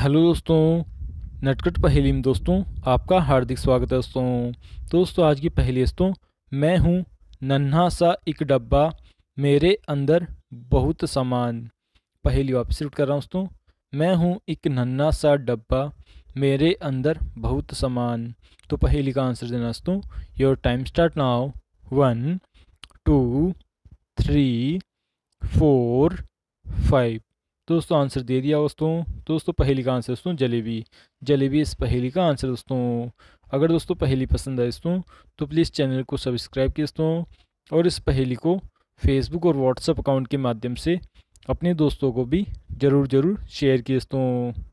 hello दोस्तों नटकट पहेली में दोस्तों आपका हार्दिक स्वागत है दोस्तों दोस्तों आज की पहेली दोस्तों मैं हूँ नन्हा सा एक डब्बा मेरे अंदर बहुत सामान पहेली वापस रिट कर रहा हूँ दोस्तों मैं हूँ एक नन्हा सा डब्बा मेरे अंदर बहुत सामान तो पहेली का आंसर देना दोस्तों your time start now one two three four five दोस्तों आंसर दे दिया दोस्तों दोस्तों पहली का आंसर दोस्तों जलेबी जलेबी इस पहली का आंसर दोस्तों अगर दोस्तों पहली पसंद आए दोस्तों तो प्लीज़ चैनल को सब्सक्राइब किए दोस्तों और इस पहली को फेसबुक और व्हाट्सअप अकाउंट के माध्यम से अपने दोस्तों को भी ज़रूर ज़रूर शेयर किए दोस्तों